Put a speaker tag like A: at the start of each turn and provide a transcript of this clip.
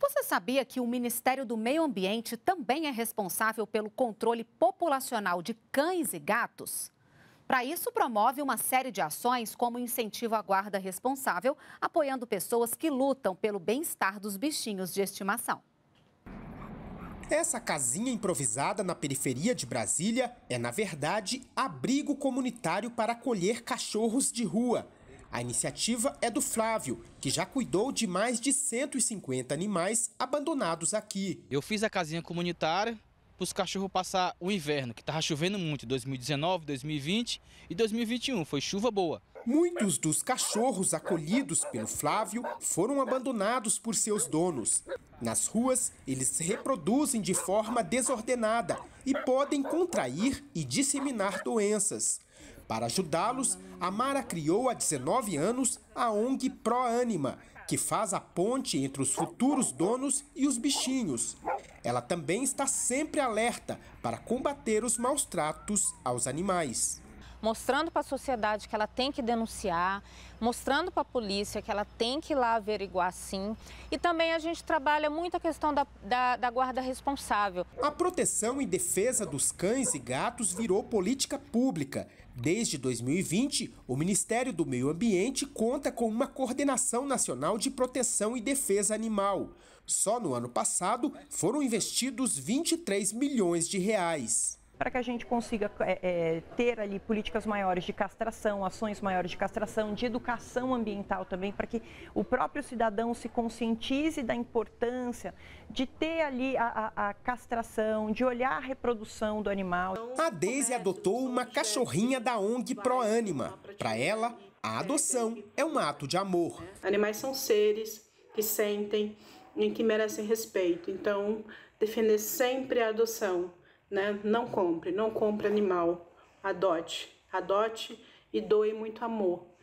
A: Você sabia que o Ministério do Meio Ambiente também é responsável pelo controle populacional de cães e gatos? Para isso, promove uma série de ações, como incentivo à guarda responsável, apoiando pessoas que lutam pelo bem-estar dos bichinhos de estimação.
B: Essa casinha improvisada na periferia de Brasília é, na verdade, abrigo comunitário para acolher cachorros de rua. A iniciativa é do Flávio, que já cuidou de mais de 150 animais abandonados aqui. Eu fiz a casinha comunitária para os cachorros passar o inverno, que estava chovendo muito, 2019, 2020 e 2021, foi chuva boa. Muitos dos cachorros acolhidos pelo Flávio foram abandonados por seus donos. Nas ruas, eles se reproduzem de forma desordenada e podem contrair e disseminar doenças. Para ajudá-los, a Mara criou há 19 anos a ONG ProAnima, que faz a ponte entre os futuros donos e os bichinhos. Ela também está sempre alerta para combater os maus tratos aos animais
C: mostrando para a sociedade que ela tem que denunciar, mostrando para a polícia que ela tem que ir lá averiguar sim. E também a gente trabalha muito a questão da, da, da guarda responsável.
B: A proteção e defesa dos cães e gatos virou política pública. Desde 2020, o Ministério do Meio Ambiente conta com uma coordenação nacional de proteção e defesa animal. Só no ano passado foram investidos 23 milhões de reais para que a gente consiga é, é, ter ali políticas maiores de castração, ações
C: maiores de castração, de educação ambiental também, para que o próprio cidadão se conscientize da importância de ter ali a, a, a castração, de olhar a
B: reprodução do animal. A Deise adotou uma cachorrinha da ONG ProAnima. Para ela, a adoção é um ato de amor. Animais são seres que sentem e que merecem respeito. Então, defender sempre a adoção né? Não compre, não compre animal, adote, adote e doe
A: muito amor.